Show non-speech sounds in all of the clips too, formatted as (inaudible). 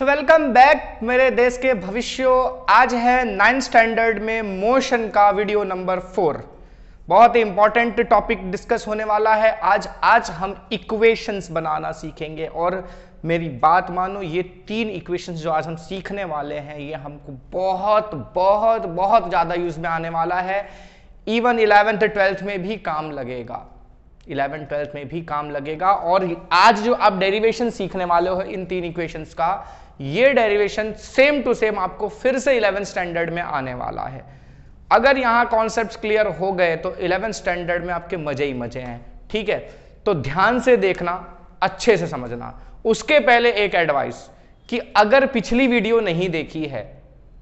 So welcome back मेरे देश के भविष्य आज है नाइन्थ स्टैंडर्ड में मोशन का वीडियो नंबर फोर बहुत ही इंपॉर्टेंट टॉपिक डिस्कस होने वाला है आज आज हम इक्वेशंस बनाना सीखेंगे और मेरी बात मानो ये तीन इक्वेशंस जो आज हम सीखने वाले हैं ये हमको बहुत बहुत बहुत ज़्यादा यूज़ में आने वाला है इवन इलेवेंथ ट्वेल्थ में भी काम लगेगा इलेवेंथ ट्वेल्थ में भी काम लगेगा और आज जो आप डेरिवेशन सीखने वाले हो इन तीन इक्वेशंस का ये डेरिवेशन सेम टू सेम आपको फिर से इलेवन स्टैंडर्ड में आने वाला है अगर यहां कॉन्सेप्ट क्लियर हो गए तो इलेवन स्टैंडर्ड में आपके मजे ही मजे हैं ठीक है तो ध्यान से देखना अच्छे से समझना उसके पहले एक एडवाइस कि अगर पिछली वीडियो नहीं देखी है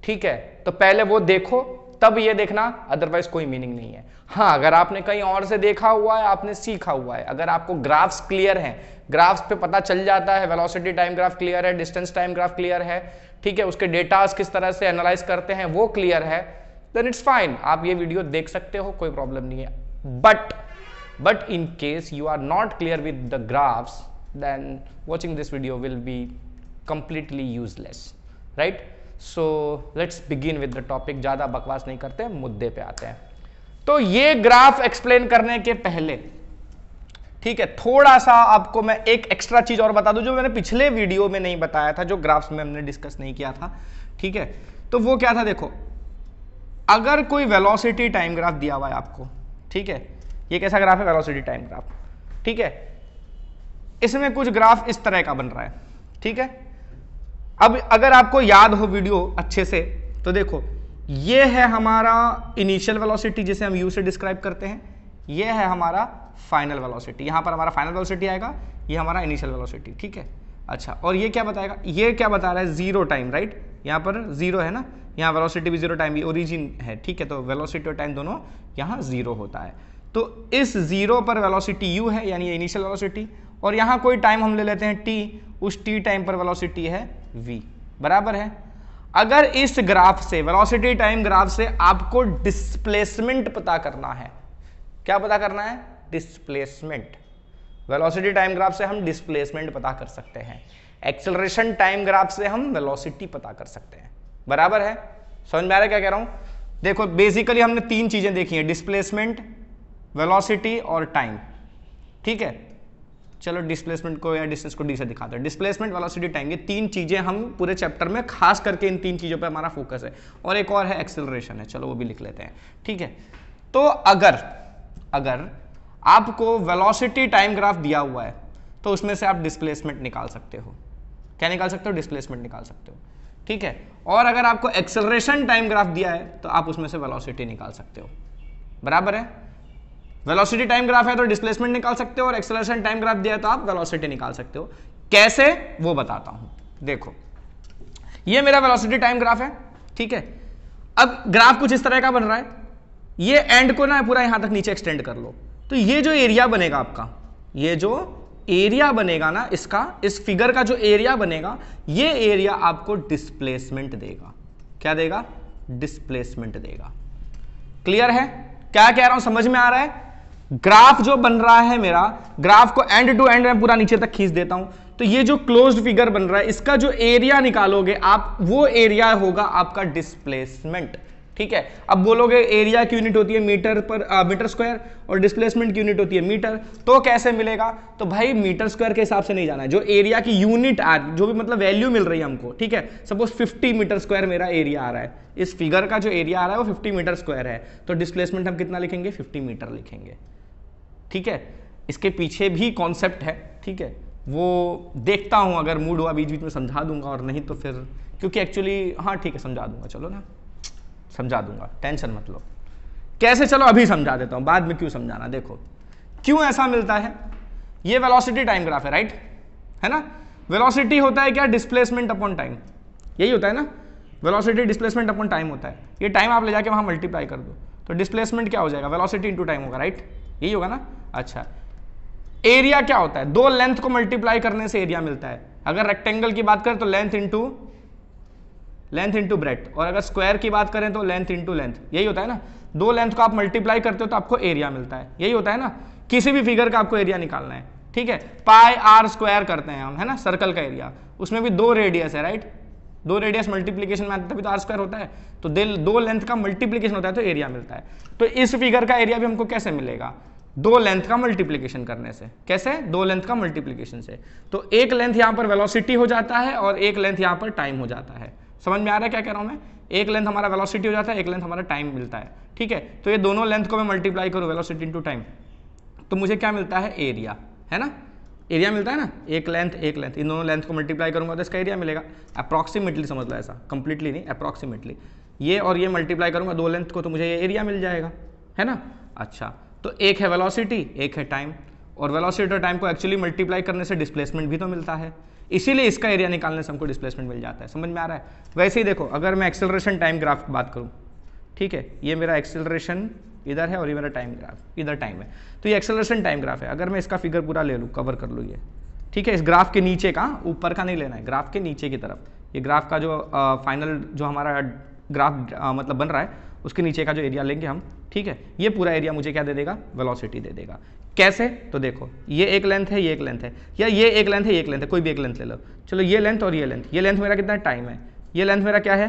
ठीक है तो पहले वो देखो तब ये देखना अदरवाइज कोई मीनिंग नहीं है हाँ अगर आपने कहीं और से देखा हुआ है आपने सीखा हुआ है अगर आपको ग्राफ्स क्लियर हैं ग्राफ्स पे पता चल जाता है वेलोसिटी टाइम ग्राफ क्लियर है डिस्टेंस टाइम ग्राफ क्लियर है ठीक है उसके डेटास किस तरह से एनालाइज करते हैं वो क्लियर है देन इट्स फाइन आप ये वीडियो देख सकते हो कोई प्रॉब्लम नहीं है but but in case you are not clear with the graphs then watching this video will be completely useless right so let's begin with the topic ज़्यादा बकवास नहीं करते मुद्दे पे आते हैं तो ये ग्राफ एक्सप्लेन करने के पहले ठीक है थोड़ा सा आपको मैं एक एक्स्ट्रा चीज और बता दूं जो मैंने पिछले वीडियो में नहीं बताया था जो ग्राफ्स में हमने डिस्कस नहीं किया था ठीक है तो वो क्या था देखो अगर कोई वेलोसिटी टाइम ग्राफ दिया हुआ है आपको ठीक है ये कैसा ग्राफ है वेलोसिटी टाइम ग्राफ ठीक है इसमें कुछ ग्राफ इस तरह का बन रहा है ठीक है अब अगर आपको याद हो वीडियो अच्छे से तो देखो ये है हमारा इनिशियल वेलोसिटी जिसे हम यू से डिस्क्राइब करते हैं ये है हमारा फाइनल वेलोसिटी यहां पर हमारा फाइनल वेलोसिटी आएगा ये हमारा इनिशियल वेलोसिटी ठीक है अच्छा और ये क्या बताएगा ये क्या बता रहा है जीरो टाइम राइट यहाँ पर जीरो है ना यहाँ वेलोसिटी भी जीरो टाइम भी ओरिजिन है ठीक है तो वेलोसिटी और टाइम दोनों यहाँ जीरो होता है तो इस जीरो पर वेलोसिटी यू है यानी इनिशियल वेलोसिटी और यहाँ कोई टाइम हम ले लेते हैं टी उस टी टाइम पर वेलोसिटी है वी बराबर है अगर इस ग्राफ से वेलोसिटी टाइम ग्राफ से आपको डिस्प्लेसमेंट पता करना है क्या पता करना है डिस्प्लेसमेंट वेलोसिटी टाइम ग्राफ से हम डिस्प्लेसमेंट पता कर सकते हैं एक्सेलरेशन टाइम ग्राफ से हम वेलोसिटी पता कर सकते हैं बराबर है समझ में आ रहा है क्या कह रहा हूं देखो बेसिकली हमने तीन चीजें देखी हैं डिस्प्लेसमेंट वेलोसिटी और टाइम ठीक है चलो डिस्प्लेसमेंट को या डिस्टेंस को डी से दिखाते हैं डिस्प्लेसमेंट वेलोसिटी टाइम ये तीन चीज़ें हम पूरे चैप्टर में खास करके इन तीन चीज़ों पे हमारा फोकस है और एक और है एक्सेलरेशन है चलो वो भी लिख लेते हैं ठीक है तो अगर अगर आपको वेलोसिटी टाइम ग्राफ दिया हुआ है तो उसमें से आप डिस्प्लेसमेंट निकाल सकते हो क्या निकाल सकते हो डिस्प्लेसमेंट निकाल सकते हो ठीक है और अगर आपको एक्सेलरेशन टाइम ग्राफ दिया है तो आप उसमें से वेलोसिटी निकाल सकते हो बराबर है वेलोसिटी टाइम ग्राफ है तो डिस्प्लेसमेंट निकाल सकते हो और एक्सेलरेशन टाइम ग्राफ दिया तो आप वेलोसिटी निकाल सकते हो कैसे वो बताता हूं देखो ये मेरा वेलोसिटी टाइम ग्राफ है ठीक है अब ग्राफ कुछ इस तरह का बन रहा है ये एंड को ना पूरा यहां तक नीचे एक्सटेंड कर लो तो ये जो एरिया बनेगा आपका ये जो एरिया बनेगा ना इसका इस फिगर का जो एरिया बनेगा ये एरिया आपको डिस्प्लेसमेंट देगा क्या देगा डिस्प्लेसमेंट देगा क्लियर है क्या कह रहा हूं समझ में आ रहा है ग्राफ जो बन रहा है मेरा ग्राफ को एंड टू एंड मैं पूरा नीचे तक खींच देता हूं तो ये जो क्लोज्ड फिगर बन रहा है इसका जो एरिया निकालोगे आप वो एरिया होगा आपका डिस्प्लेसमेंट ठीक है अब बोलोगे एरिया की यूनिट होती है मीटर पर आ, मीटर स्क्वायर और डिस्प्लेसमेंट की यूनिट होती है मीटर तो कैसे मिलेगा तो भाई मीटर स्क्वायर के हिसाब से नहीं जाना है जो एरिया की यूनिट आ जो भी मतलब वैल्यू मिल रही है हमको ठीक है सपोज 50 मीटर स्क्वायर मेरा एरिया आ रहा है इस फिगर का जो एरिया आ रहा है वो फिफ्टी मीटर स्क्वायर है तो डिस्प्लेसमेंट हम कितना लिखेंगे फिफ्टी मीटर लिखेंगे ठीक है इसके पीछे भी कॉन्सेप्ट है ठीक है वो देखता हूँ अगर मूड हुआ बीच बीच में समझा दूंगा और नहीं तो फिर क्योंकि एक्चुअली हाँ ठीक है समझा दूंगा चलो ना समझा दूंगा टेंशन मत लो कैसे चलो अभी समझा देता हूँ बाद में क्यों समझाना देखो क्यों ऐसा मिलता है ये वेलोसिटी टाइम ग्राफ है राइट है ना वेलोसिटी होता है क्या डिस्प्लेसमेंट अपॉन टाइम यही होता है ना वेलोसिटी डिस्प्लेसमेंट अपॉन टाइम होता है ये टाइम आप ले जाके वहाँ मल्टीप्लाई कर दो तो डिस्प्लेसमेंट क्या हो जाएगा वेलोसिटी इंटू टाइम होगा राइट यही होगा ना अच्छा एरिया क्या होता है दो लेंथ को मल्टीप्लाई करने से एरिया मिलता है अगर रेक्टेंगल की बात करें तो length into length into breadth और अगर स्क्वायर की बात करें तो लेंथ इंटू लेंथ यही होता है ना दो लेंथ को आप मल्टीप्लाई करते हो तो आपको एरिया मिलता है यही होता है ना किसी भी फिगर का आपको एरिया निकालना है ठीक है पाई आर स्क्वायर करते हैं हम है ना सर्कल का एरिया उसमें भी दो रेडियस है राइट दो रेडियस मल्टीप्लीकेशन में आता तभी तो आर स्क्वायर होता है तो दो लेंथ का मल्टीप्लीकेशन होता है तो एरिया मिलता है तो इस फिगर का एरिया भी हमको कैसे मिलेगा दो लेंथ का मल्टीप्लीकेशन करने से कैसे दो लेंथ का मल्टीप्लीकेशन से तो एक लेंथ यहाँ पर वेलोसिटी हो जाता है और एक लेंथ यहाँ पर टाइम हो जाता है समझ में आ रहा है क्या कह रहा हूँ मैं एक लेंथ हमारा वेलोसिटी हो जाता है एक लेंथ हमारा टाइम मिलता है ठीक है तो ये दोनों लेंथ को मैं मल्टीप्लाई करूँ वेलोसिटी इंटू टाइम तो मुझे क्या मिलता है एरिया है ना एरिया मिलता है ना एक लेंथ एक लेंथ इन दोनों लेंथ को मल्टीप्लाई करूंगा तो इसका एरिया मिलेगा अप्रॉक्सीमेटली समझ लो ऐसा कंप्लीटली नहीं अप्रॉक्सीमेटली ये और ये मल्टीप्लाई करूंगा दो लेंथ को तो मुझे ये एरिया मिल जाएगा है ना अच्छा तो एक है वेलोसिटी एक है टाइम और वेलोसिटी और टाइम को एक्चुअली मल्टीप्लाई करने से डिस्प्लेसमेंट भी तो मिलता है इसीलिए इसका एरिया निकालने से हमको डिस्प्लेसमेंट मिल जाता है समझ में आ रहा है वैसे ही देखो अगर मैं एक्सेलरेशन टाइम ग्राफ की बात करूँ ठीक है ये मेरा एक्सेलरेशन इधर है और ये मेरा टाइम ग्राफ इधर टाइम है तो ये एक्सेलरेशन टाइम ग्राफ है अगर मैं इसका फिगर पूरा ले लूँ कवर कर लूँ ये ठीक है इस ग्राफ के नीचे का ऊपर का नहीं लेना है ग्राफ के नीचे की तरफ ये ग्राफ का जो फाइनल जो हमारा ग्राफ आ, मतलब बन रहा है उसके नीचे का जो एरिया लेंगे हम ठीक है ये पूरा एरिया मुझे क्या दे देगा वेलोसिटी दे देगा कैसे तो देखो ये एक लेंथ है ये एक लेंथ है या ये एक लेंथ है ये एक लेंथ है कोई भी एक लेंथ ले लो चलो ये लेंथ और ये लेंथ ये लेंथ मेरा कितना टाइम है ये लेंथ मेरा क्या है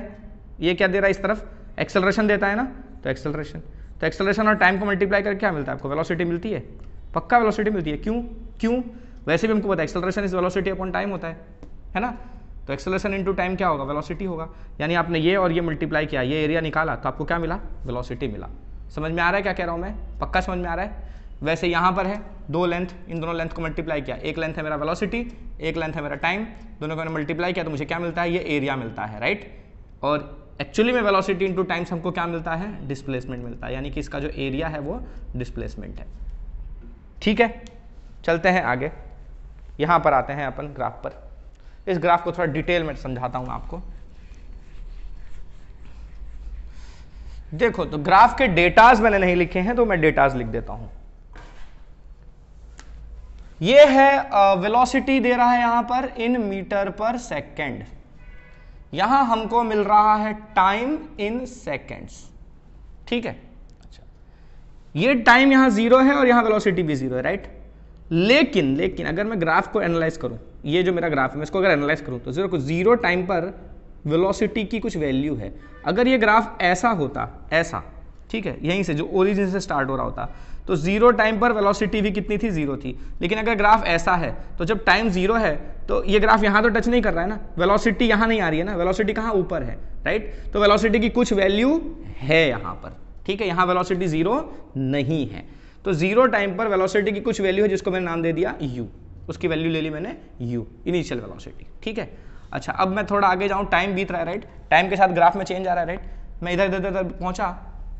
ये क्या दे रहा है इस तरफ एक्सेलरेशन देता है ना तो एक्सेलरेशन तो एक्सेलरेशन और टाइम को मल्टीप्लाई करके क्या मिलता है आपको वेलोसिटी मिलती है पक्का वेलोसिटी मिलती है क्यों क्यों वैसे भी हमको पता है acceleration is velocity upon time होता है है ना तो एक्सेलेशन इंटू टाइम क्या होगा वेलोसिटी होगा यानी आपने ये और ये मल्टीप्लाई किया ये एरिया निकाला तो आपको क्या मिला वेलोसिटी मिला समझ में आ रहा है क्या कह रहा हूँ मैं पक्का समझ में आ रहा है वैसे यहाँ पर है दो लेंथ इन दोनों लेंथ को मल्टीप्लाई किया एक लेंथ है मेरा वेलोसिटी एक लेंथ है मेरा टाइम दोनों को मल्टीप्लाई किया तो मुझे क्या मिलता है ये एरिया मिलता है राइट और एक्चुअली में वेलोसिटी इंटू टाइम्स हमको क्या मिलता है डिस्प्लेसमेंट मिलता है यानी कि इसका जो एरिया है वो डिस्प्लेसमेंट है ठीक है चलते हैं आगे यहाँ पर आते हैं अपन ग्राफ पर इस ग्राफ को थोड़ा डिटेल में समझाता हूं आपको देखो तो ग्राफ के डेटाज मैंने नहीं लिखे हैं तो मैं डेटाज लिख देता हूं ये है वेलोसिटी दे रहा है यहां पर इन मीटर पर सेकंड यहां हमको मिल रहा है टाइम इन सेकंड्स ठीक है अच्छा ये टाइम यहां जीरो है और यहां वेलोसिटी भी जीरो है राइट लेकिन लेकिन अगर मैं ग्राफ को एनालाइज करूं ये जो मेरा ग्राफ है मैं इसको अगर एनालाइज करूँ तो जीरो जीरो टाइम पर वेलोसिटी की कुछ वैल्यू है अगर ये ग्राफ ऐसा होता ऐसा ठीक है यहीं से जो ओरिजिन से स्टार्ट हो रहा होता तो जीरो टाइम पर वेलोसिटी भी कितनी थी जीरो थी लेकिन अगर ग्राफ ऐसा है तो जब टाइम जीरो है तो ये ग्राफ यहाँ तो टच नहीं कर रहा है ना वेलोसिटी यहाँ नहीं आ रही है ना वेलोसिटी कहाँ ऊपर है राइट तो वेलोसिटी की कुछ वैल्यू है यहाँ पर ठीक है यहाँ वेलोसिटी जीरो नहीं है तो जीरो टाइम पर वेलोसिटी की कुछ वैल्यू है जिसको मैंने नाम दे दिया यू उसकी वैल्यू ले ली मैंने यू इनिशियल वेलोसिटी ठीक है अच्छा अब मैं थोड़ा आगे जाऊँ टाइम बीत रहा है राइट टाइम के साथ ग्राफ में चेंज आ रहा है राइट मैं इधर इधर इधर पहुँचा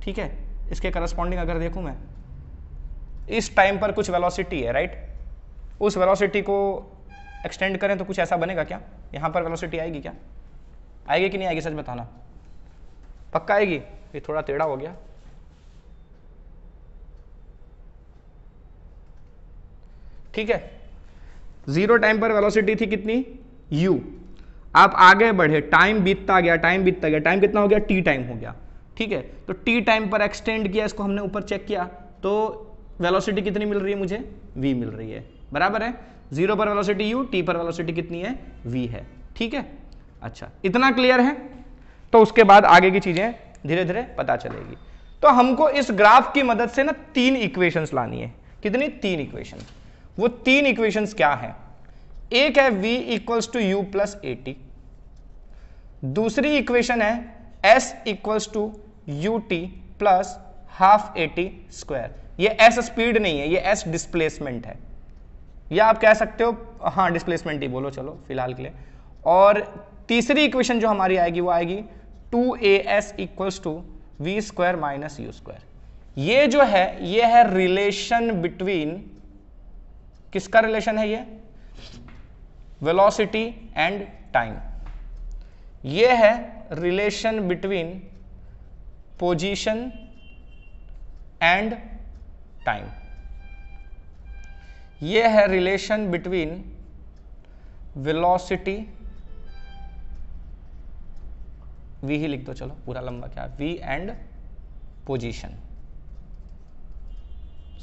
ठीक है इसके करस्पॉन्डिंग अगर देखूँ मैं इस टाइम पर कुछ वेलोसिटी है राइट उस वेलोसिटी को एक्सटेंड करें तो कुछ ऐसा बनेगा क्या यहाँ पर वेलोसिटी आएगी क्या आएगी कि नहीं आएगी सच बताना पक्का आएगी ये थोड़ा टेढ़ा हो गया ठीक है जीरो टाइम पर वेलोसिटी थी कितनी यू आप आगे बढ़े टाइम बीतता गया टाइम बीतता गया टाइम कितना हो गया टी टाइम हो गया ठीक है तो टी टाइम पर एक्सटेंड किया इसको हमने ऊपर चेक किया तो वेलोसिटी कितनी मिल रही है मुझे वी मिल रही है बराबर है जीरो पर वेलोसिटी यू टी पर वेलोसिटी कितनी है वी है ठीक है अच्छा इतना क्लियर है तो उसके बाद आगे की चीजें धीरे धीरे पता चलेगी तो हमको इस ग्राफ की मदद से ना तीन इक्वेशंस लानी है कितनी तीन इक्वेशंस वो तीन इक्वेशन क्या है एक है v equals to you plus a दूसरी इक्वेशन है s equals to U T plus half A T square ये एस स्पीड नहीं है ये s डिस्प्लेसमेंट है या आप कह सकते हो हाँ डिस्प्लेसमेंट ही बोलो चलो फिलहाल के लिए और तीसरी इक्वेशन जो हमारी आएगी वो आएगी two A S equals to we square minus you square ये जो है ये है रिलेशन बिटवीन किसका रिलेशन है ये वेलोसिटी एंड टाइम ये है relation between position and time ये है रिलेशन बिटवीन वेलोसिटी वी ही लिख दो चलो पूरा लंबा क्या वी एंड पोजीशन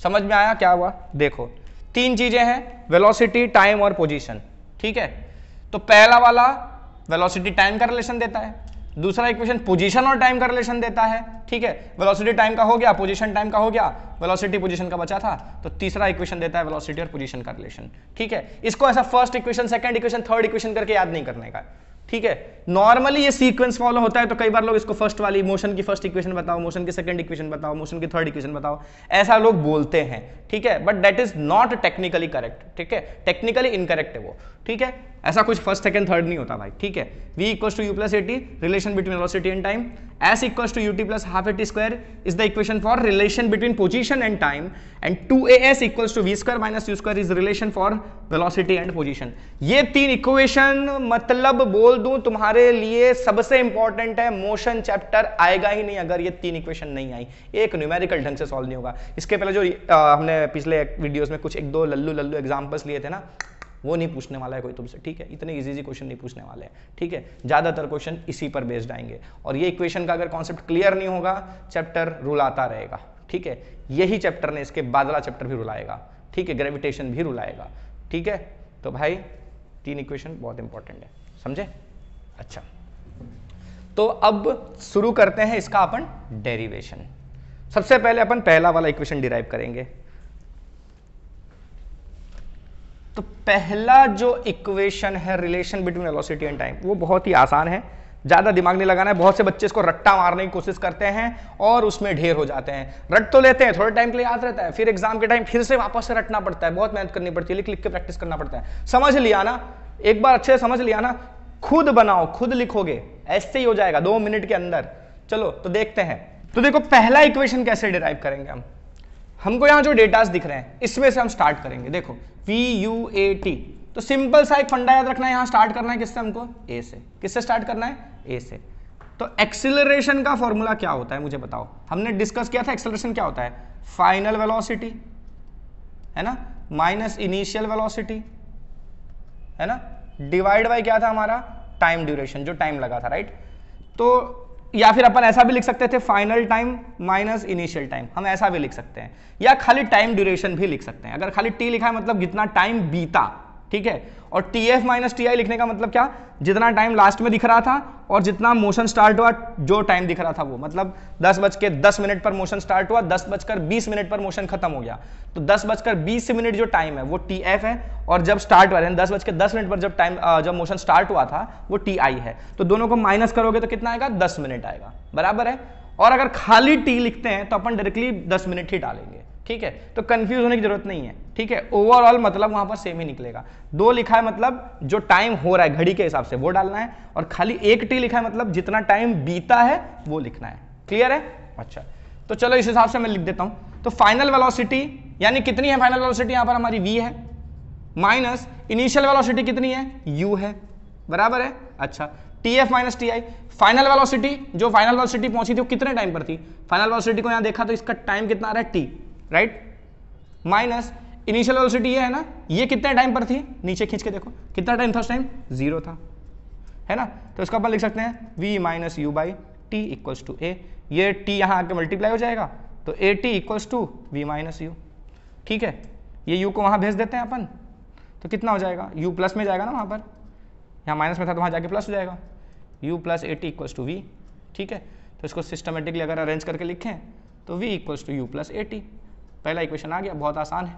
समझ में आया क्या हुआ देखो तीन चीजें हैं वेलोसिटी टाइम और पोजीशन ठीक है तो पहला वाला वेलोसिटी टाइम का रिलेशन देता है दूसरा इक्वेशन पोजीशन और टाइम का रिलेशन देता है ठीक है वेलोसिटी टाइम का हो गया पोजीशन टाइम का हो गया वेलोसिटी पोजीशन का बचा था तो तीसरा इक्वेशन देता है वेलोसिटी और पोजीशन का रिलेशन ठीक है इसको ऐसा first equation second equation third equation करके याद नहीं करने का ठीक है नॉर्मली ये सीक्वेंस फॉलो होता है तो कई बार लोग इसको फर्स्ट वाली मोशन की फर्स्ट इक्वेशन बताओ मोशन की सेकंड इक्वेशन बताओ मोशन की थर्ड इक्वेशन बताओ ऐसा लोग बोलते हैं ठीक है but that is not technically correct ठीक है टेक्निकली इनकरेक्ट है वो ठीक है ऐसा कुछ फर्स्ट सेकंड थर्ड नहीं होता भाई ठीक है v equal to you plus a t relation between velocity and time s equal to U T plus half t square is the equation for relation between position and time and two A S equal to we square minus you square is relation for velocity and position ये तीन equation मतलब बोल दूं तुम्हारे लिए सबसे important है motion chapter आएगा ही नहीं अगर ये तीन इक्वेशन नहीं आई एक न्यूमेरिकल ढंग से सॉल्व नहीं होगा इसके पहले जो आ, हमने पिछले वीडियोज में कुछ एक दो लल्लू लल्लू एग्जाम्पल्स लिए थे ना वो नहीं पूछने वाला है कोई तुमसे तो ठीक है इतने इजी इजी क्वेश्चन नहीं पूछने वाले हैं ठीक है ज़्यादातर क्वेश्चन इसी पर बेस्ड आएंगे और ये इक्वेशन का अगर कॉन्सेप्ट क्लियर नहीं होगा चैप्टर रुलाता रहेगा ठीक है यही चैप्टर ने इसके बाद वाला चैप्टर भी रुलाएगा ठीक है ग्रेविटेशन भी रुलाएगा ठीक है तो भाई तीन इक्वेशन बहुत इंपॉर्टेंट है समझे अच्छा तो अब शुरू करते हैं इसका अपन डेरिवेशन सबसे पहले अपन पहला वाला इक्वेशन डिराइव करेंगे तो पहला जो इक्वेशन है relation between velocity and time वो बहुत ही आसान है ज़्यादा दिमाग नहीं लगाना है बहुत से बच्चे इसको रट्टा मारने की कोशिश करते हैं और उसमें ढेर हो जाते हैं रट तो लेते हैं थोड़े टाइम के लिए याद रहता है फिर एग्जाम के टाइम फिर से वापस से रटना पड़ता है बहुत मेहनत करनी पड़ती है लिख लिख के प्रैक्टिस करना पड़ता है समझ लिया ना एक बार अच्छे से समझ लिया ना खुद बनाओ खुद लिखोगे ऐसे ही हो जाएगा दो मिनट के अंदर चलो तो देखते हैं तो देखो पहला इक्वेशन कैसे डिराइव करेंगे हम हमको यहां जो डेटास दिख रहे हैं इसमें से हम स्टार्ट करेंगे देखो वी यू ए टी तो सिंपल सा एक फंडा याद रखना है यहां स्टार्ट करना है किससे हमको ए से किससे स्टार्ट करना है ए से तो एक्सिलरेशन का फॉर्मूला क्या होता है मुझे बताओ हमने डिस्कस किया था एक्सिलरेशन क्या होता है फाइनल वेलोसिटी है ना माइनस इनिशियल वेलोसिटी है ना डिवाइड बाय क्या था हमारा टाइम ड्यूरेशन जो टाइम लगा था राइट तो या फिर अपन ऐसा भी लिख सकते थे final time minus initial time हम ऐसा भी लिख सकते हैं या खाली टाइम ड्यूरेशन भी लिख सकते हैं अगर खाली टी लिखा है मतलब जितना टाइम बीता ठीक है और t f minus t i लिखने का मतलब क्या जितना टाइम लास्ट में दिख रहा था और जितना मोशन स्टार्ट हुआ जो टाइम दिख रहा था वो मतलब दस बज के दस मिनट पर मोशन स्टार्ट हुआ दस बजकर बीस मिनट पर मोशन खत्म हो गया तो दस बजकर बीस मिनट जो टाइम है वो टी एफ है और जब स्टार्ट हुआ दस बज के दस मिनट पर जब टाइम जब मोशन स्टार्ट हुआ था वो टी आई है तो दोनों को माइनस करोगे तो कितना आएगा दस मिनट आएगा बराबर है और अगर खाली टी लिखते हैं तो अपन डायरेक्टली दस मिनट ही डालेंगे ठीक है तो कंफ्यूज होने की जरूरत नहीं है ठीक है ओवरऑल मतलब वहां पर सेम ही निकलेगा दो लिखा है मतलब जो टाइम हो रहा है घड़ी के हिसाब से वो डालना है और खाली एक टी लिखा है मतलब जितना टाइम बीता है वो लिखना है क्लियर है अच्छा तो चलो इस हिसाब से मैं लिख देता हूं तो फाइनल वेलोसिटी यानी कितनी है फाइनल वेलोसिटी यहां पर हमारी वी है माइनस इनिशियल वेलोसिटी कितनी है यू है बराबर है अच्छा t f minus t i final velocity जो फाइनल वेलोसिटी पहुंची थी वो कितने टाइम पर थी फाइनल वेलोसिटी को यहां देखा तो इसका टाइम कितना आ रहा है t right minus initial velocity ये है ना ये कितने टाइम पर थी नीचे खींच के देखो कितना टाइम था उस टाइम जीरो था है ना तो इसका अपन लिख सकते हैं v minus you by t equals to a ये t यहाँ आके मल्टीप्लाई हो जाएगा तो a t equals to v minus u ठीक है ये u को वहाँ भेज देते हैं अपन तो कितना हो जाएगा u प्लस में जाएगा ना वहाँ पर यहाँ माइनस में था तो वहाँ जाके प्लस हो जाएगा u plus A t equals to v ठीक है तो इसको सिस्टमेटिकली अगर अरेंज करके लिखें तो v equals to you plus A t पहला इक्वेशन आ गया बहुत आसान है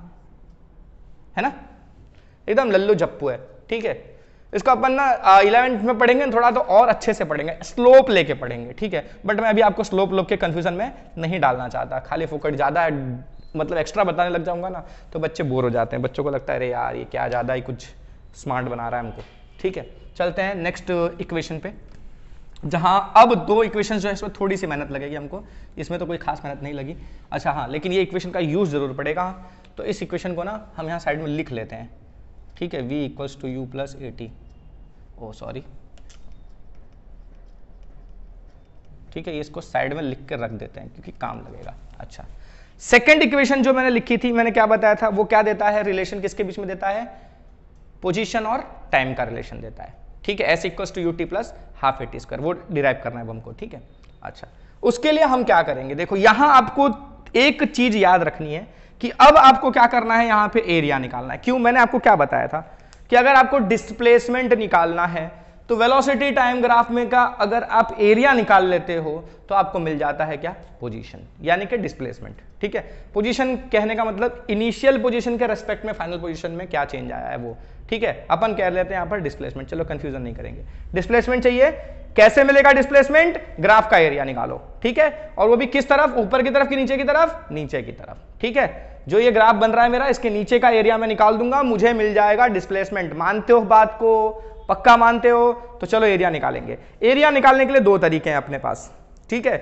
है ना एकदम लल्लू जप्पू है ठीक है इसको अपन ना इलेवेंथ में पढ़ेंगे थोड़ा तो और अच्छे से पढ़ेंगे स्लोप लेके पढ़ेंगे ठीक है बट मैं अभी आपको स्लोप लोप के कंफ्यूजन में नहीं डालना चाहता खाली फोकट ज़्यादा मतलब एक्स्ट्रा बताने लग जाऊंगा ना तो बच्चे बोर हो जाते हैं बच्चों को लगता है अरे यार ये क्या ज़्यादा ही कुछ स्मार्ट बना रहा है हमको ठीक है चलते हैं नेक्स्ट इक्वेशन पे जहां अब दो इक्वेशन जो है इसमें थोड़ी सी मेहनत लगेगी हमको इसमें तो कोई खास मेहनत नहीं लगी अच्छा हाँ लेकिन ये इक्वेशन का यूज जरूर पड़ेगा तो इस इक्वेशन को ना हम यहाँ साइड में लिख लेते हैं ठीक है v equals to you plus A t oh sorry ठीक है ये इसको साइड में लिख कर रख देते हैं क्योंकि काम लगेगा अच्छा सेकेंड इक्वेशन जो मैंने लिखी थी मैंने क्या बताया था वो क्या देता है रिलेशन किसके बीच में देता है पोजिशन और टाइम का रिलेशन देता है ठीक है s equals to U T plus half A T square वो डिराइव करना है हमको ठीक है अच्छा उसके लिए हम क्या करेंगे देखो यहां आपको एक चीज याद रखनी है कि अब आपको क्या करना है यहाँ पे एरिया निकालना है क्यों मैंने आपको क्या बताया था कि अगर आपको डिस्प्लेसमेंट निकालना है तो वेलोसिटी टाइम ग्राफ में का अगर आप एरिया निकाल लेते हो तो आपको मिल जाता है क्या पोजीशन यानी कि डिस्प्लेसमेंट ठीक है पोजीशन कहने का मतलब इनिशियल पोजीशन के रेस्पेक्ट में फाइनल पोजीशन में क्या चेंज आया है वो ठीक है अपन कह लेते हैं यहां पर डिस्प्लेसमेंट चलो कंफ्यूजन नहीं करेंगे डिस्प्लेसमेंट चाहिए कैसे मिलेगा डिस्प्लेसमेंट ग्राफ का एरिया निकालो ठीक है और वो भी किस तरफ ऊपर की तरफ की नीचे की तरफ नीचे की तरफ ठीक है जो ये ग्राफ बन रहा है मेरा इसके नीचे का एरिया मैं निकाल दूंगा मुझे मिल जाएगा डिस्प्लेसमेंट मानते हो बात को पक्का मानते हो तो चलो एरिया निकालेंगे एरिया निकालने के लिए दो तरीके हैं अपने पास ठीक है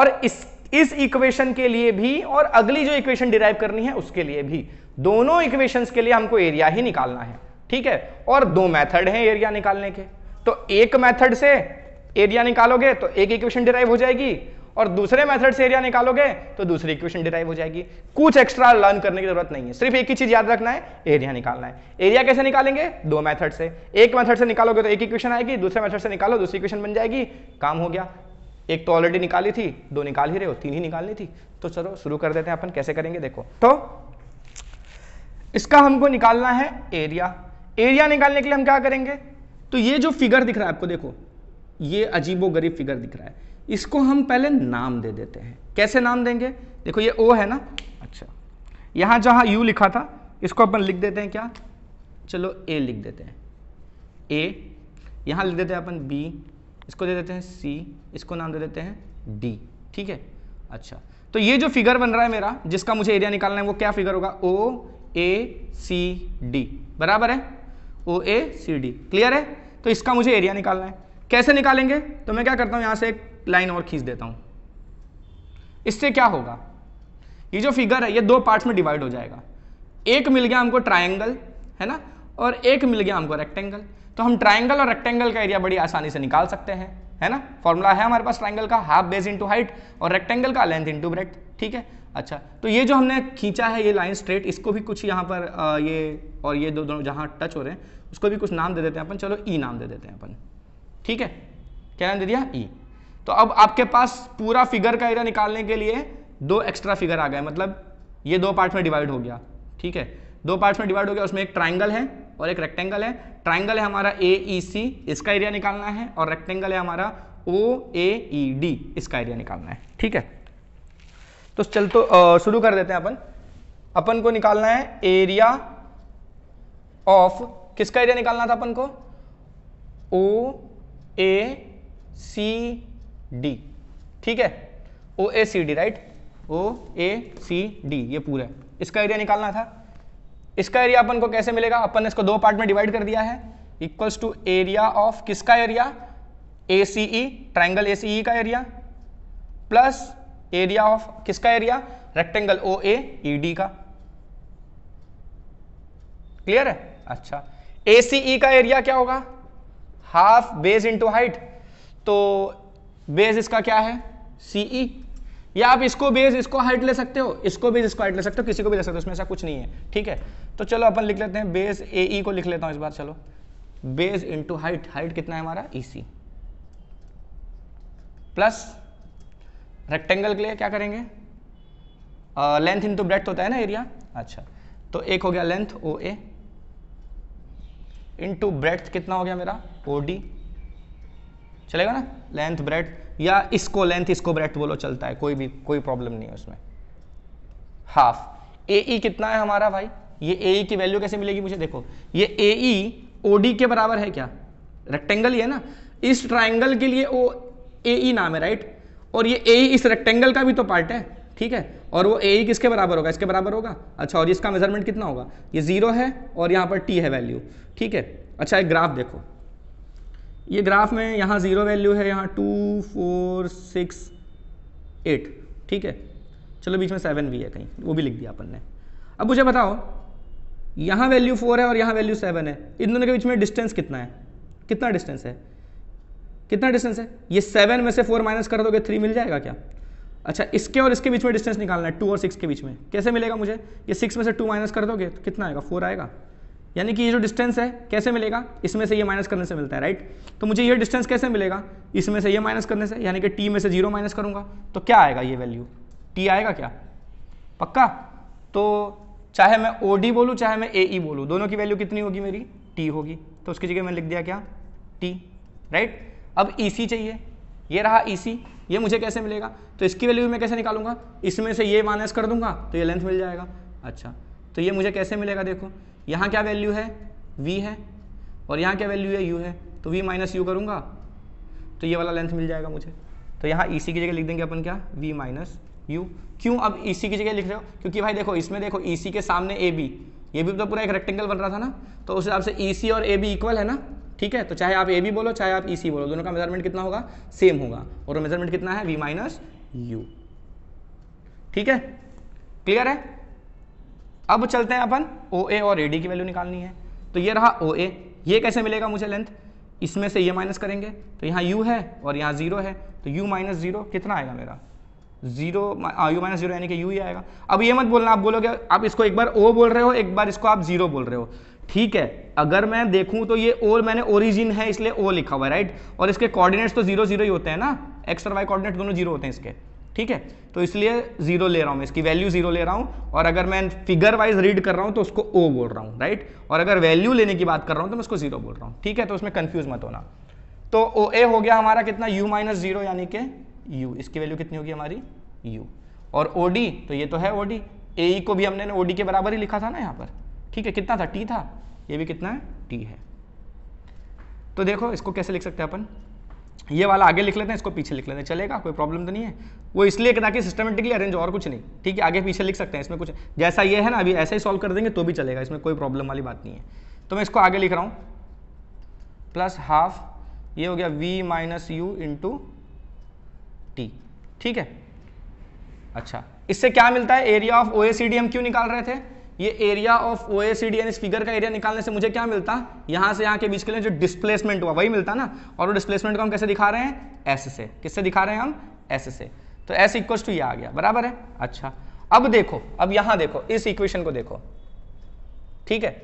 और इस इस इक्वेशन के लिए भी और अगली जो इक्वेशन डिराइव करनी है उसके लिए भी दोनों इक्वेशंस के लिए हमको एरिया ही निकालना है ठीक है और दो मेथड हैं एरिया निकालने के तो एक मेथड से एरिया निकालोगे तो एक इक्वेशन डिराइव हो जाएगी और दूसरे मेथड से एरिया निकालोगे तो दूसरी इक्वेशन डिराइव हो जाएगी कुछ एक्स्ट्रा लर्न करने की जरूरत नहीं है सिर्फ एक ही चीज याद रखना है एरिया निकालना है एरिया कैसे निकालेंगे दो मेथड से एक मेथड से निकालोगे तो एक इक्वेशन आएगी दूसरे मेथड से निकालो दूसरी इक्वेशन बन जाएगी काम हो गया एक तो ऑलरेडी निकाली थी दो निकाल ही रहे हो तीन ही निकालनी थी तो चलो शुरू कर देते हैं अपन कैसे करेंगे देखो तो इसका हमको निकालना है एरिया एरिया निकालने के लिए हम क्या करेंगे तो ये जो फिगर दिख रहा है आपको देखो ये अजीबो गरीब फिगर दिख रहा है इसको हम पहले नाम दे देते हैं कैसे नाम देंगे देखो ये ओ है ना अच्छा यहां जहां यू लिखा था इसको अपन लिख देते हैं क्या चलो ए लिख देते हैं ए यहां लिख देते हैं अपन बी इसको दे देते हैं सी इसको नाम दे देते हैं डी ठीक है अच्छा तो ये जो फिगर बन रहा है मेरा जिसका मुझे एरिया निकालना है वो क्या फिगर होगा ओ ए सी डी बराबर है O A C D clear है तो इसका मुझे एरिया निकालना है कैसे निकालेंगे तो मैं क्या करता हूं यहां से एक लाइन और खींच देता हूं इससे क्या होगा ये जो फिगर है ये दो पार्ट्स में डिवाइड हो जाएगा एक मिल गया हमको ट्राइंगल है ना और एक मिल गया हमको रेक्टेंगल तो हम ट्राइंगल और रेक्टेंगल का एरिया बड़ी आसानी से निकाल सकते हैं है ना फॉर्मूला है हमारे पास ट्राइंगल का हाफ बेस इंटू हाइट और रेक्टेंगल का लेंथ इंटू ब्रेथ ठीक है अच्छा तो ये जो हमने खींचा है ये लाइन स्ट्रेट इसको भी कुछ यहाँ पर आ, ये और ये दोनों जहाँ टच हो रहे हैं उसको भी कुछ नाम दे देते हैं अपन चलो ई e नाम दे देते हैं अपन ठीक है क्या नाम दे दिया ई e. तो अब आपके पास पूरा फिगर का एरिया निकालने के लिए दो एक्स्ट्रा फिगर आ गए मतलब ये दो पार्ट में डिवाइड हो गया ठीक है दो पार्ट्स में डिवाइड हो गया उसमें एक ट्राइंगल है और एक रेक्टेंगल है ट्राइंगल है हमारा ए ई सी इसका एरिया निकालना है और रेक्टेंगल है हमारा ओ ए ई डी इसका एरिया निकालना है ठीक है तो चल तो शुरू कर देते हैं अपन अपन को निकालना है एरिया ऑफ किसका एरिया निकालना था अपन को ओ ए सी डी ठीक है O A C D right O A C D ये पूरा इसका एरिया निकालना था इसका एरिया अपन को कैसे मिलेगा अपन ने इसको दो पार्ट में डिवाइड कर दिया है इक्वल्स टू एरिया ऑफ किसका area A C E triangle A C E का एरिया प्लस एरिया ऑफ किसका area rectangle O A E D का क्लियर है अच्छा ए सी ई का एरिया क्या होगा हाफ बेस इंटू हाइट तो बेस इसका क्या है सीई या आप इसको बेस इसको हाइट ले सकते हो इसको बेस इसको हाइट ले सकते हो किसी को भी ले सकते हो उसमें ऐसा कुछ नहीं है ठीक है तो चलो अपन लिख लेते हैं बेस ए ई को लिख लेता हूं इस बार चलो बेस इंटू हाइट हाइट कितना है हमारा ई सी प्लस रेक्टेंगल के लिए क्या करेंगे लेंथ इंटू ब्रेथ होता है ना एरिया अच्छा तो एक हो गया length O A into breadth कितना हो गया मेरा ओ डी चलेगा ना लेंथ ब्रेथ या इसको लेंथ इसको ब्रेथ बोलो चलता है कोई भी कोई प्रॉब्लम नहीं है उसमें हाफ ए ई कितना है हमारा भाई ये ए ई e की वैल्यू कैसे मिलेगी मुझे देखो ये ए ई ओ डी के बराबर है क्या रेक्टेंगल ही है ना इस ट्राइंगल के लिए ओ ए ई नाम है राइट और ये ए ई e इस रेक्टेंगल का भी तो पार्ट है ठीक है और वो ए ई e किसके बराबर होगा इसके बराबर होगा अच्छा और इसका मेजरमेंट कितना होगा ये जीरो है और यहाँ पर टी है वैल्यू ठीक है अच्छा एक ग्राफ देखो ये ग्राफ में यहाँ ज़ीरो वैल्यू है यहाँ टू फोर सिक्स एट ठीक है चलो बीच में सेवन भी है कहीं वो भी लिख दिया अपन ने अब मुझे बताओ यहाँ वैल्यू फोर है और यहाँ वैल्यू सेवन है इन दोनों के बीच में डिस्टेंस कितना है कितना डिस्टेंस है कितना डिस्टेंस है ये सेवन में से फोर माइनस कर दोगे थ्री मिल जाएगा क्या अच्छा इसके और इसके बीच में डिस्टेंस निकालना है टू और सिक्स के बीच में कैसे मिलेगा मुझे ये सिक्स में से टू माइनस कर दोगे तो कितना आएगा फोर आएगा यानी कि ये जो डिस्टेंस है कैसे मिलेगा इसमें से ये माइनस करने से मिलता है राइट तो मुझे ये डिस्टेंस कैसे मिलेगा इसमें से ये माइनस करने से यानी कि टी में से जीरो माइनस करूंगा तो क्या आएगा ये वैल्यू टी आएगा क्या पक्का तो चाहे मैं ओ डी बोलूँ चाहे मैं ए ई बोलूँ दोनों की वैल्यू कितनी होगी मेरी टी होगी तो उसकी जगह मैंने लिख दिया क्या टी राइट अब ई e सी चाहिए ये रहा ई e सी ये मुझे कैसे मिलेगा तो इसकी वैल्यू मैं कैसे निकालूंगा इसमें से ये माइनस कर दूंगा तो ये लेंथ मिल जाएगा अच्छा तो ये मुझे कैसे मिलेगा देखो यहाँ क्या वैल्यू है वी है और यहाँ क्या वैल्यू है यू है तो वी माइनस यू करूँगा तो ये वाला लेंथ मिल जाएगा मुझे तो यहाँ ई की जगह लिख देंगे अपन क्या वी माइनस यू क्यों अब ई की जगह लिख रहे हो क्योंकि भाई देखो इसमें देखो ई के सामने ए बी ये भी तो पूरा एक रेक्टेंगल बन रहा था ना तो उस हिसाब से ई e और ए बी इक्वल है ना ठीक है तो चाहे आप ए बी बोलो चाहे आप ई e सी बोलो दोनों का मेजरमेंट कितना होगा सेम होगा और मेजरमेंट कितना है वी माइनस यू ठीक है क्लियर है अब चलते हैं अपन ओ ए और ए डी की वैल्यू निकालनी है तो ये रहा ओ ए ये कैसे मिलेगा मुझे लेंथ इसमें से ये माइनस करेंगे तो यहाँ यू है और यहाँ ज़ीरो है तो यू माइनस ज़ीरो कितना आएगा मेरा जीरो यू माइनस जीरो यानी कि यू ही आएगा अब ये मत बोलना आप बोलोगे आप इसको एक बार ओ बोल रहे हो एक बार इसको आप जीरो बोल रहे हो ठीक है अगर मैं देखूं तो ये ओ मैंने ओरिजिन है इसलिए ओ लिखा हुआ है राइट और इसके कोऑर्डिनेट्स तो जीरो जीरो ही होते हैं ना एक्स और वाई कोऑर्डिनेट दोनों जीरो होते हैं इसके ठीक है तो इसलिए जीरो ले रहा हूं मैं इसकी वैल्यू जीरो ले रहा हूं और अगर मैं फिगर वाइज रीड कर रहा हूं तो उसको ओ बोल रहा हूं राइट और अगर वैल्यू लेने की बात कर रहा हूं तो मैं उसको जीरो बोल रहा हूं ठीक है तो उसमें कंफ्यूज मत होना तो ओ ए हो गया हमारा कितना यू माइनस जीरो यानी कि यू इसकी वैल्यू कितनी होगी हमारी यू और ओ तो ये तो है ओ डी ए को भी हमने ओ के बराबर ही लिखा था ना यहाँ पर ठीक है कितना था टी था ये भी कितना है टी है तो देखो इसको कैसे लिख सकते हैं अपन ये वाला आगे लिख लेते हैं इसको पीछे लिख लेते हैं चलेगा कोई प्रॉब्लम तो नहीं है वो इसलिए कि ताकि सिस्टमेटिकली अरेंज और कुछ नहीं ठीक है आगे पीछे लिख सकते हैं इसमें कुछ जैसा ये है ना अभी ऐसे ही सॉल्व कर देंगे तो भी चलेगा इसमें कोई प्रॉब्लम वाली बात नहीं है तो मैं इसको आगे लिख रहा हूँ प्लस हाफ ये हो गया V minus U into T ठीक है अच्छा इससे क्या मिलता है एरिया ऑफ ओ क्यों निकाल रहे थे ये एरिया ऑफ ओ यानी फिगर का एरिया निकालने से मुझे क्या मिलता यहां से यहाँ के बीच के लिए जो डिस्प्लेसमेंट हुआ वही मिलता ना और वो डिस्प्लेसमेंट को हम कैसे दिखा रहे हैं एस से किससे दिखा रहे हैं हम एस से तो एस इक्वल्स टू ये आ गया बराबर है अच्छा अब देखो अब यहां देखो इस इक्वेशन को देखो ठीक है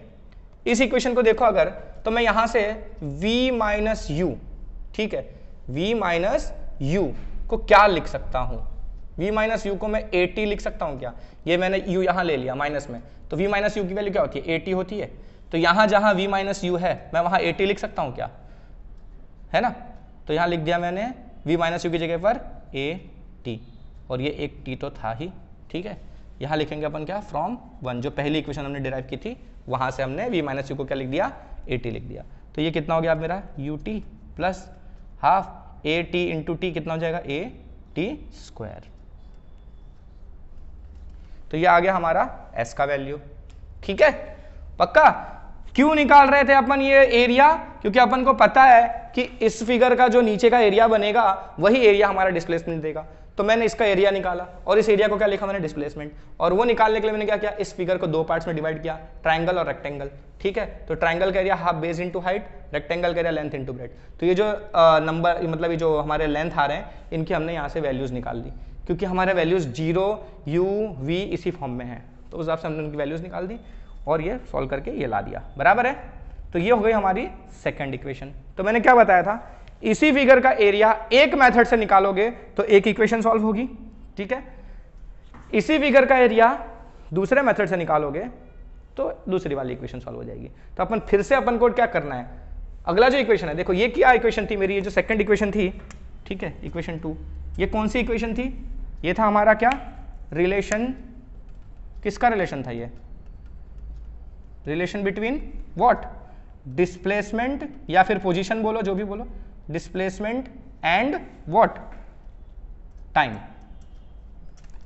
इस इक्वेशन को देखो अगर तो मैं यहां से v माइनस यू ठीक है v माइनस यू को क्या लिख सकता हूं v माइनस यू को मैं 80 लिख सकता हूँ क्या ये मैंने u यहाँ ले लिया माइनस में तो v माइनस यू की वैल्यू क्या होती है 80 होती है तो यहाँ जहाँ v माइनस यू है मैं वहाँ 80 लिख सकता हूँ क्या है ना तो यहाँ लिख दिया मैंने v माइनस यू की जगह पर ए टी और ये एक टी तो था ही ठीक है यहाँ लिखेंगे अपन क्या फ्रॉम वन जो पहली इक्वेशन हमने डिराइव की थी वहाँ से हमने वी माइनस यू को क्या लिख दिया ए टी लिख दिया तो ये कितना हो गया मेरा यू टी प्लस हाफ ए टी इंटू टी कितना हो जाएगा ए टी स्क्वायर तो ये आ गया हमारा एस का वैल्यू ठीक है पक्का क्यों निकाल रहे थे अपन ये एरिया क्योंकि अपन को पता है कि इस फिगर का जो नीचे का एरिया बनेगा वही एरिया हमारा डिस्प्लेसमेंट देगा तो मैंने इसका एरिया निकाला और इस एरिया को क्या लिखा मैंने डिस्प्लेसमेंट और वो निकालने के लिए मैंने क्या किया इस फिगर को दो पार्ट्स में डिवाइड किया ट्राइंगल और रेक्टेंगल ठीक है तो ट्राइंगल का area half base into height rectangle का एरिया लेंथ इंटू ब्रेड तो ये जो नंबर मतलब ये जो हमारे लेंथ आ रहे हैं इनकी हमने यहाँ से वैल्यूज निकाल दी क्योंकि हमारे वैल्यूज़ जीरो यू वी इसी फॉर्म में है तो उस हिसाब से हमने उनकी वैल्यूज़ निकाल दी और ये सॉल्व करके ये ला दिया बराबर है तो ये हो गई हमारी सेकेंड इक्वेशन तो मैंने क्या बताया था इसी फिगर का एरिया एक मेथड से निकालोगे तो एक इक्वेशन सॉल्व होगी ठीक है इसी फिगर का एरिया दूसरे मेथड से निकालोगे तो दूसरी वाली इक्वेशन सॉल्व हो जाएगी तो अपन फिर से अपन को क्या करना है अगला जो इक्वेशन है देखो ये क्या इक्वेशन थी मेरी ये जो सेकंड इक्वेशन थी ठीक है इक्वेशन टू ये कौन सी इक्वेशन थी ये था हमारा क्या रिलेशन किसका रिलेशन था ये रिलेशन बिटवीन वॉट डिस्प्लेसमेंट या फिर पोजीशन बोलो जो भी बोलो डिस्प्लेसमेंट एंड वॉट टाइम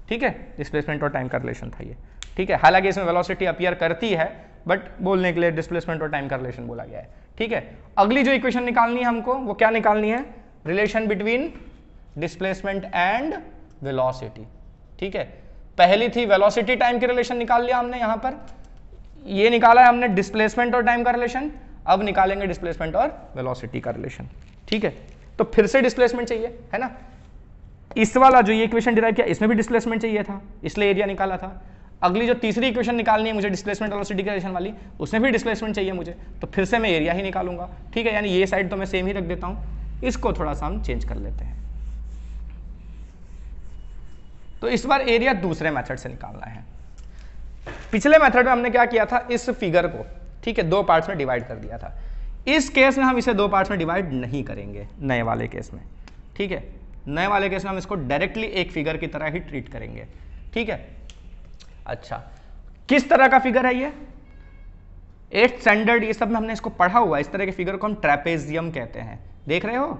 ठीक है डिस्प्लेसमेंट और टाइम का रिलेशन था ये ठीक है हालांकि इसमें वेलोसिटी अपियर करती है बट बोलने के लिए डिस्प्लेसमेंट और टाइम का रिलेशन बोला गया है ठीक है अगली जो इक्वेशन निकालनी है हमको वो क्या निकालनी है relation between displacement and velocity ठीक है पहली थी वेलोसिटी टाइम की रिलेशन निकाल लिया हमने यहां पर ये निकाला है हमने डिस्प्लेसमेंट और टाइम का रिलेशन अब निकालेंगे डिस्प्लेसमेंट और वेलोसिटी का रिलेशन ठीक है तो फिर से डिस्प्लेसमेंट चाहिए है ना इस वाला जो ये इक्वेशन डिराइव किया इसमें भी डिस्प्लेसमेंट चाहिए था इसलिए एरिया निकाला था अगली जो तीसरी इक्वेशन निकालनी है मुझे डिस्प्लेसमेंट वेलोसिटी रिलेशन वाली उसमें भी डिस्प्लेसमेंट चाहिए मुझे तो फिर से मैं एरिया ही निकालूंगा ठीक है यानी ये साइड तो मैं सेम ही रख देता हूँ इसको थोड़ा सा हम चेंज कर लेते हैं तो इस बार एरिया दूसरे मेथड से निकालना है पिछले मेथड में हमने क्या किया था इस फिगर को ठीक है दो पार्ट्स में डिवाइड कर दिया था इस केस में हम इसे दो पार्ट्स में डिवाइड नहीं करेंगे नए वाले केस में ठीक है नए वाले केस में हम इसको डायरेक्टली एक फिगर की तरह ही ट्रीट करेंगे ठीक है अच्छा किस तरह का फिगर है ये एट स्टैंडर्ड ये सब में हमने इसको पढ़ा हुआ इस तरह के फिगर को हम ट्रेपेजियम कहते हैं देख रहे हो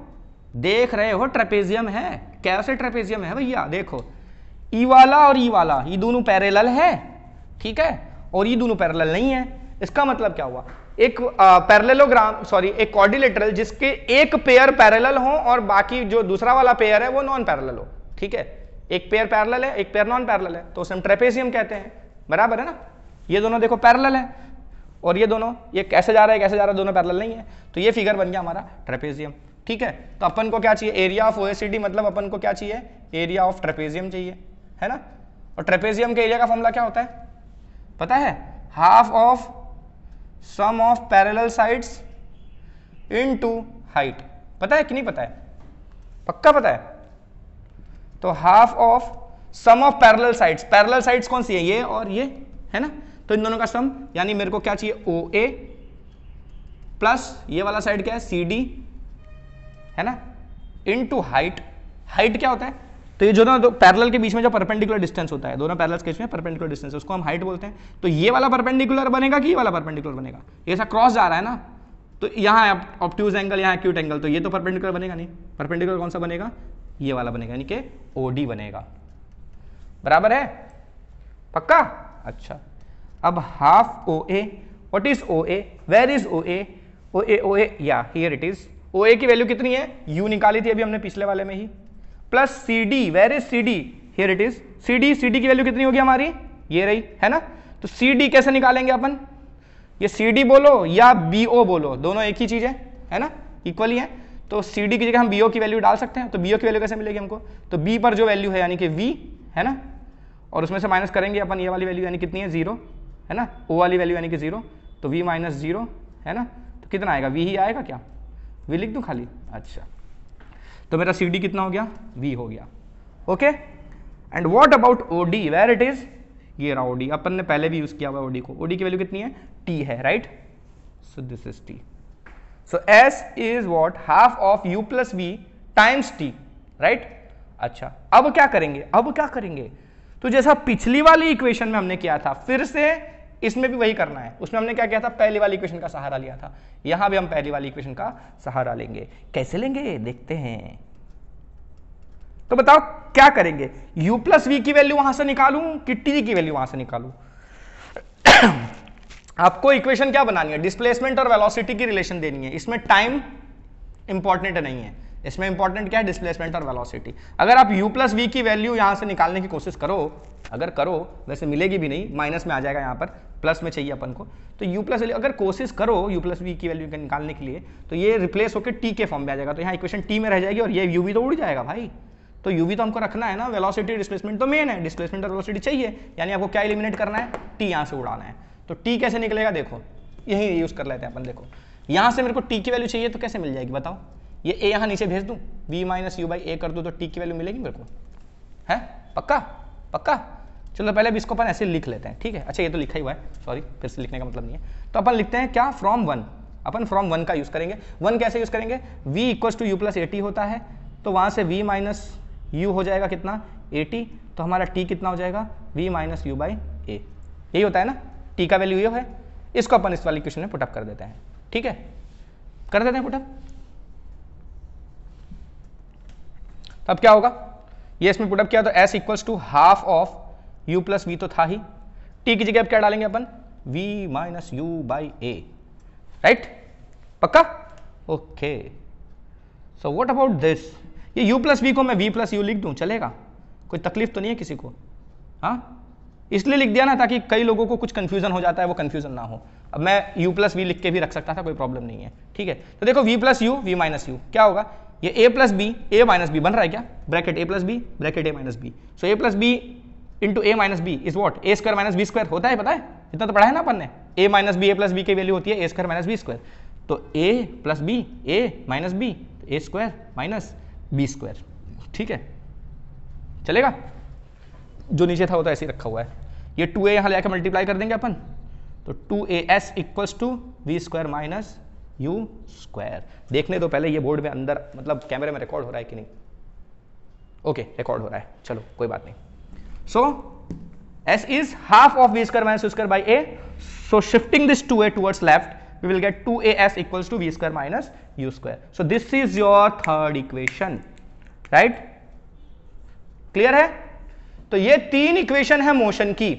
देख रहे हो ट्रेपेजियम है कैसे ट्रेपेजियम है भैया देखो ई वाला और ई वाला ये दोनों पैरेलल है ठीक है और ये दोनों पैरेलल नहीं है इसका मतलब क्या हुआ एक पैरलेलोग्राम सॉरी एक कॉर्डिलेटरल जिसके एक पेयर पैरेलल हो और बाकी जो दूसरा वाला पेयर है वो नॉन पैरेलल हो ठीक है एक पेयर पैरेलल है एक पेयर नॉन पैरेलल है तो उसे हम ट्रेपेजियम कहते हैं बराबर है ना ये दोनों देखो पैरेलल है और ये दोनों ये कैसे जा रहा है कैसे जा रहा है दोनों पैरल नहीं है तो ये फिगर बन गया हमारा ट्रेपेजियम ठीक है तो अपन को क्या चाहिए एरिया ऑफ ओएसिडी मतलब अपन को क्या चाहिए एरिया ऑफ ट्रेपेजियम चाहिए है ना और ट्रेपेजियम के एरिया का फॉर्मूला क्या होता है पता है half of sum of parallel sides in height पता है कि नहीं पता है पक्का पता है तो half of sum of parallel sides parallel sides कौन सी है ये और ये है ना तो इन दोनों का सम यानी मेरे को क्या चाहिए ओ ए प्लस ये वाला साइड क्या है सी डी है ना इन टू हाइट हाइट क्या होता है तो ये जो ना दो पैरेलल के बीच में जो परपेंडिकुलर डिस्टेंस होता है दोनों पैरेलल्स के बीच में परपेंडिकुलर डिस्टेंस उसको हम हाइट बोलते हैं तो ये वाला परपेंडिकुलर बनेगा कि ये वाला परपेंडिकुलर बनेगा ऐसा क्रॉस जा रहा है ना तो यहाँ है ऑप्ट्यूज एंगल यहाँ एक्यूट एंगल तो ये तो परपेंडिकुलर बनेगा नहीं परपेंडिकुलर कौन सा बनेगा ये वाला बनेगा यानी कि ओ बनेगा बराबर है पक्का अच्छा अब half O A what is O A where is O A O A O A या here it is O A की वैल्यू कितनी है यू निकाली थी अभी हमने पिछले वाले में ही plus C D where is C D here it is C D C D की वैल्यू कितनी होगी हमारी ये रही है ना तो सी डी कैसे निकालेंगे अपन ये सी डी बोलो या बी ओ बोलो दोनों एक ही चीज़ है है ना इक्वल ही है तो सी डी की जगह हम बी ओ की वैल्यू डाल सकते हैं तो बी ओ की वैल्यू कैसे मिलेगी हमको तो बी पर जो वैल्यू है यानी कि वी है ना और उसमें से माइनस करेंगे अपन ये वाली वैल्यू यानी कितनी है जीरो है ना ओ वाली वैल्यू यानी कि जीरो तो वी माइनस जीरो है ना तो कितना आएगा वी ही आएगा क्या वी लिख दूँ खाली अच्छा तो मेरा सी डी कितना हो गया वी हो गया okay and what about O D where it is ये रहा ओडी अपन ने पहले भी यूज़ किया हुआ ओडी को ओडी की वैल्यू कितनी है टी है right so this is T so S is what half of U plus V times T right अच्छा अब क्या करेंगे अब क्या करेंगे तो जैसा पिछली वाली इक्वेशन में हमने किया था फिर से इसमें भी वही करना है उसमें हमने क्या किया था पहली वाली इक्वेशन का सहारा लिया था यहां भी हम पहली वाली इक्वेशन का सहारा लेंगे कैसे लेंगे देखते हैं तो बताओ क्या करेंगे u प्लस वी की वैल्यू वहां से निकालू कि t की वैल्यू वहां से निकालू (clears throat) आपको इक्वेशन क्या बनानी है डिस्प्लेसमेंट और वेलोसिटी की रिलेशन देनी है इसमें टाइम इंपॉर्टेंट नहीं है इसमें इंपॉर्टेंट क्या है डिस्प्लेसमेंट और वेलोसिटी अगर आप यू प्लस वी की वैल्यू यहां से निकालने की कोशिश करो अगर करो वैसे मिलेगी भी नहीं माइनस में आ जाएगा यहां पर प्लस में चाहिए अपन को तो यू प्लस अगर कोशिश करो यू प्लस वी की वैल्यू निकालने के लिए तो ये रिप्लेस होकर टी के फॉर्म में आ जाएगा तो यहाँ इक्वेशन टी में रह जाएगी और ये यू भी तो उड़ जाएगा भाई तो यू भी तो हमको रखना है ना वेलोसिटी डिस्प्लेसमेंट तो मेन है डिस्प्लेसमेंट और वेलोसिटी चाहिए यानी आपको क्या इलिमिनेट करना है टी यहाँ से उड़ाना है तो टी कैसे निकलेगा देखो यही यूज़ कर लेते हैं अपन देखो यहाँ से मेरे को टी की वैल्यू चाहिए तो कैसे मिल जाएगी बताओ ये ए यहाँ नीचे भेज दूँ V minus you by A कर दूँ तो टी की वैल्यू मिलेगी मेरे को है पक्का पक्का चलो पहले अभी इसको अपन ऐसे लिख लेते हैं ठीक है अच्छा ये तो लिखा ही हुआ है सॉरी फिर से लिखने का मतलब नहीं है तो अपन लिखते हैं क्या फ्रॉम वन अपन फ्रॉम वन का यूज़ करेंगे वन कैसे यूज़ करेंगे V equal to you plus T होता है तो वहाँ से वी माइनस यू हो जाएगा कितना टी तो हमारा टी कितना हो जाएगा V minus you by A यही होता है ना टी का वैल्यू ये है इसको अपन इस वाली क्वेश्चन में पुटअप कर देते हैं ठीक है कर देते हैं पुटअप तो अब क्या होगा ये इसमें पुटअप किया तो S equals to half of U plus V तो था ही टी की जगह अब क्या डालेंगे अपन V minus you by A right पक्का okay so what about this ये यू प्लस वी को मैं वी प्लस यू लिख दूं चलेगा कोई तकलीफ तो नहीं है किसी को हाँ इसलिए लिख दिया ना ताकि कई लोगों को कुछ कंफ्यूजन हो जाता है वो कंफ्यूजन ना हो अब मैं u प्लस वी लिख के भी रख सकता था कोई प्रॉब्लम नहीं है ठीक है तो देखो v plus U V minus U क्या होगा ये A plus B A minus B बन रहा है क्या bracket A plus B bracket A minus B so A plus B into A minus B is what A square minus B square होता है पता है इतना तो पढ़ा है ना अपन ने A minus B A plus B की वैल्यू होती है A square minus B square तो A plus B A minus B A square minus B square ठीक है चलेगा जो नीचे था वो तो ऐसे ही रखा हुआ है ये टू ए यहाँ लेकर मल्टीप्लाई कर देंगे अपन तो two A S equals to we square minus you square देखने दो पहले ये बोर्ड में अंदर मतलब कैमरे में रिकॉर्ड हो रहा है कि नहीं ओके okay, रिकॉर्ड हो रहा है चलो कोई बात नहीं so S is half of V square minus you square by A so shifting this two A towards left get two A S equal to v square minus you square so this is your third equation right clear है तो ये तीन equation है motion की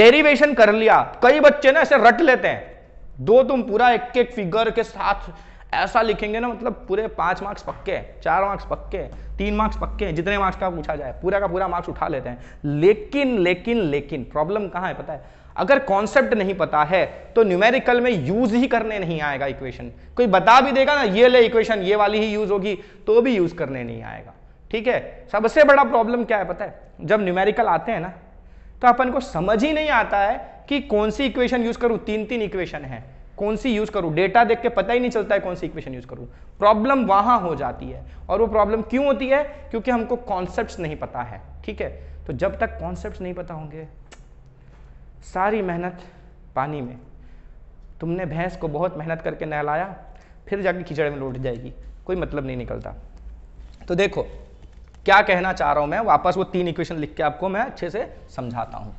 derivation कर लिया कई बच्चे ना ऐसे रट लेते हैं दो तुम पूरा एक एक फिगर के साथ ऐसा लिखेंगे ना मतलब पूरे पांच मार्क्स पक्के हैं चार मार्क्स पक्के हैं तीन मार्क्स पक्के हैं जितने मार्क्स का पूछा जाए पूरा का पूरा मार्क्स उठा लेते हैं लेकिन लेकिन लेकिन प्रॉब्लम कहाँ है पता है अगर कॉन्सेप्ट नहीं पता है तो न्यूमेरिकल में यूज ही करने नहीं आएगा इक्वेशन कोई बता भी देगा ना ये ले इक्वेशन ये वाली ही यूज होगी तो भी यूज करने नहीं आएगा ठीक है सबसे बड़ा प्रॉब्लम क्या है पता है जब न्यूमेरिकल आते हैं ना तो अपन को समझ ही नहीं आता है कि कौन सी इक्वेशन यूज करूं तीन तीन इक्वेशन है कौन सी यूज करूं डेटा देख के पता ही नहीं चलता है कौन सी इक्वेशन यूज करूं प्रॉब्लम वहां हो जाती है और वो प्रॉब्लम क्यों होती है क्योंकि हमको कॉन्सेप्ट नहीं पता है ठीक है तो जब तक कॉन्सेप्ट नहीं पता होंगे सारी मेहनत पानी में तुमने भैंस को बहुत मेहनत करके नहलाया फिर जाके खिचड़ में लौट जाएगी कोई मतलब नहीं निकलता तो देखो क्या कहना चाह रहा हूं मैं वापस वो तीन इक्वेशन लिख के आपको मैं अच्छे से समझाता हूँ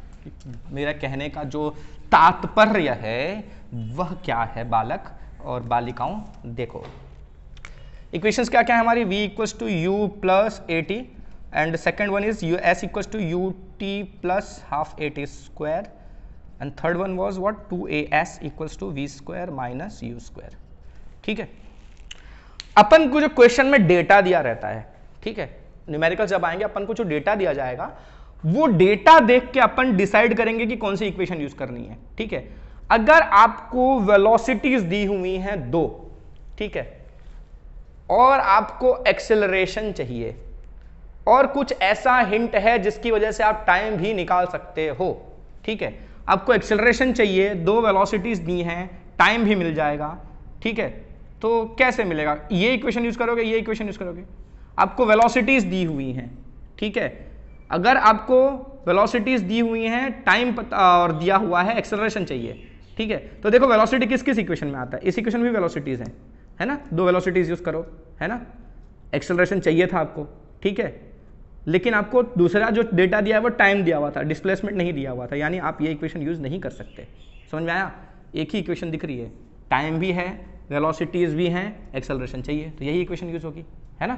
मेरा कहने का जो तात्पर्य है वह क्या है बालक और बालिकाओं देखो इक्वेशंस क्या क्या है हमारी v equals to you plus A T and second one is U S equals to U T plus half A T square and third one was what two A S equals to we square minus you square ठीक है अपन को जो question में data दिया रहता है ठीक है न्यूमेरिकल जब आएंगे अपन को जो डेटा दिया जाएगा वो डेटा देख के अपन डिसाइड करेंगे कि कौन सी इक्वेशन यूज करनी है ठीक है अगर आपको वेलोसिटीज दी हुई हैं दो ठीक है और आपको एक्सेलरेशन चाहिए और कुछ ऐसा हिंट है जिसकी वजह से आप टाइम भी निकाल सकते हो ठीक है आपको एक्सेलरेशन चाहिए दो वेलोसिटीज दी हैं टाइम भी मिल जाएगा ठीक है तो कैसे मिलेगा ये इक्वेशन यूज करोगे ये इक्वेशन यूज करोगे आपको वेलोसिटीज दी हुई हैं ठीक है अगर आपको वेलोसिटीज़ दी हुई हैं टाइम और दिया हुआ है एक्सेलरेशन चाहिए ठीक है तो देखो वेलोसिटी किस किस इक्वेशन में आता है इस इक्वेशन भी वेलोसिटीज़ हैं है ना दो वेलोसिटीज़ यूज़ करो है ना एक्सेलरेशन चाहिए था आपको ठीक है लेकिन आपको दूसरा जो डेटा दिया है वो टाइम दिया हुआ था डिस्प्लेसमेंट नहीं दिया हुआ था यानी आप ये इक्वेशन यूज़ नहीं कर सकते समझ में आया एक ही इक्वेशन दिख रही है टाइम भी है वेलोसिटीज़ भी हैं एक्सेलरेशन चाहिए तो यही इक्वेशन यूज़ होगी है ना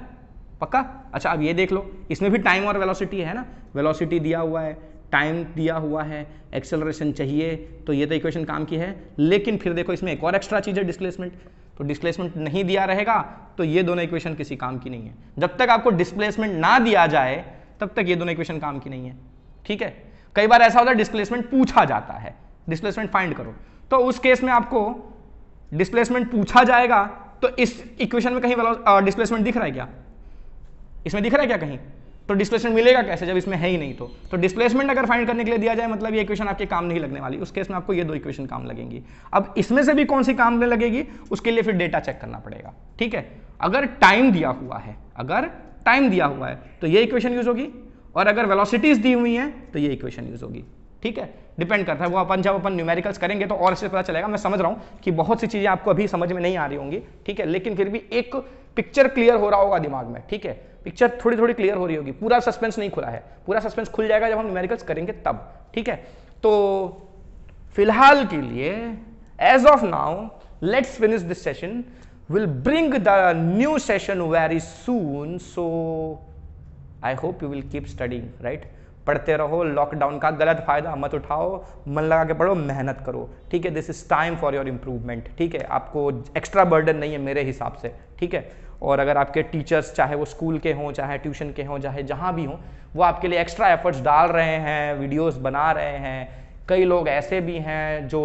पक्का अच्छा अब ये देख लो इसमें भी टाइम और वेलोसिटी है ना वेलोसिटी दिया हुआ है टाइम दिया हुआ है एक्सेलरेशन चाहिए तो ये तो इक्वेशन काम की है लेकिन फिर देखो इसमें एक और एक्स्ट्रा चीज़ है डिस्प्लेसमेंट तो डिस्प्लेसमेंट नहीं दिया रहेगा तो ये दोनों इक्वेशन किसी काम की नहीं है जब तक आपको डिस्प्लेसमेंट ना दिया जाए तब तक ये दोनों इक्वेशन काम की नहीं है ठीक है कई बार ऐसा होता है डिस्प्लेसमेंट पूछा जाता है डिस्प्लेसमेंट फाइंड करो तो उस केस में आपको डिस्प्लेसमेंट पूछा जाएगा तो इस इक्वेशन में कहीं डिस्प्लेसमेंट दिख रहा है क्या इसमें दिख रहा है क्या कहीं तो डिस्प्लेसमेंट मिलेगा कैसे जब इसमें है ही नहीं तो तो डिस्प्लेसमेंट अगर फाइंड करने के लिए दिया जाए मतलब ये इक्वेशन आपके काम नहीं लगने वाली उस केस में आपको ये दो इक्वेशन काम लगेंगी अब इसमें से भी कौन सी काम में लगेगी उसके लिए फिर डेटा चेक करना पड़ेगा ठीक है अगर टाइम दिया हुआ है अगर टाइम दिया हुआ है तो ये इक्वेशन यूज होगी और अगर वेलोसिटीज दी हुई हैं तो ये इक्वेशन यूज होगी ठीक है डिपेंड करता है वो अपन जब अपन न्यूमेरिकल्स करेंगे तो और इससे पता चलेगा मैं समझ रहा हूँ कि बहुत सी चीज़ें आपको अभी समझ में नहीं आ रही होंगी ठीक है लेकिन फिर भी एक पिक्चर क्लियर हो रहा होगा दिमाग में ठीक है पिक्चर थोड़ी थोड़ी क्लियर हो रही होगी पूरा सस्पेंस नहीं खुला है पूरा सस्पेंस खुल जाएगा जब हम न्यूमेरिकल्स करेंगे तब ठीक है तो फिलहाल के लिए as of now let's finish this session will bring the new session very soon so I hope you will keep studying right पढ़ते रहो लॉकडाउन का गलत फायदा मत उठाओ मन लगा के पढ़ो मेहनत करो ठीक है this is time for your improvement ठीक है आपको एक्स्ट्रा बर्डन नहीं है मेरे हिसाब से ठीक है और अगर आपके टीचर्स चाहे वो स्कूल के हों चाहे ट्यूशन के हों चाहे जहाँ भी हों वो आपके लिए एक्स्ट्रा एफर्ट्स डाल रहे हैं वीडियोस बना रहे हैं कई लोग ऐसे भी हैं जो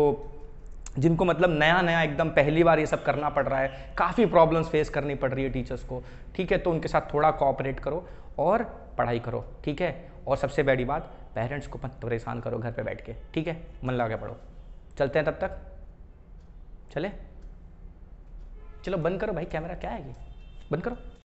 जिनको मतलब नया नया एकदम पहली बार ये सब करना पड़ रहा है काफ़ी प्रॉब्लम्स फेस करनी पड़ रही है टीचर्स को ठीक है तो उनके साथ थोड़ा कॉपरेट करो और पढ़ाई करो ठीक है और सबसे बड़ी बात पेरेंट्स को मत परेशान करो घर पे बैठ के ठीक है मन लगा के पढ़ो चलते हैं तब तक चले चलो बंद करो भाई कैमरा क्या है ये Bener?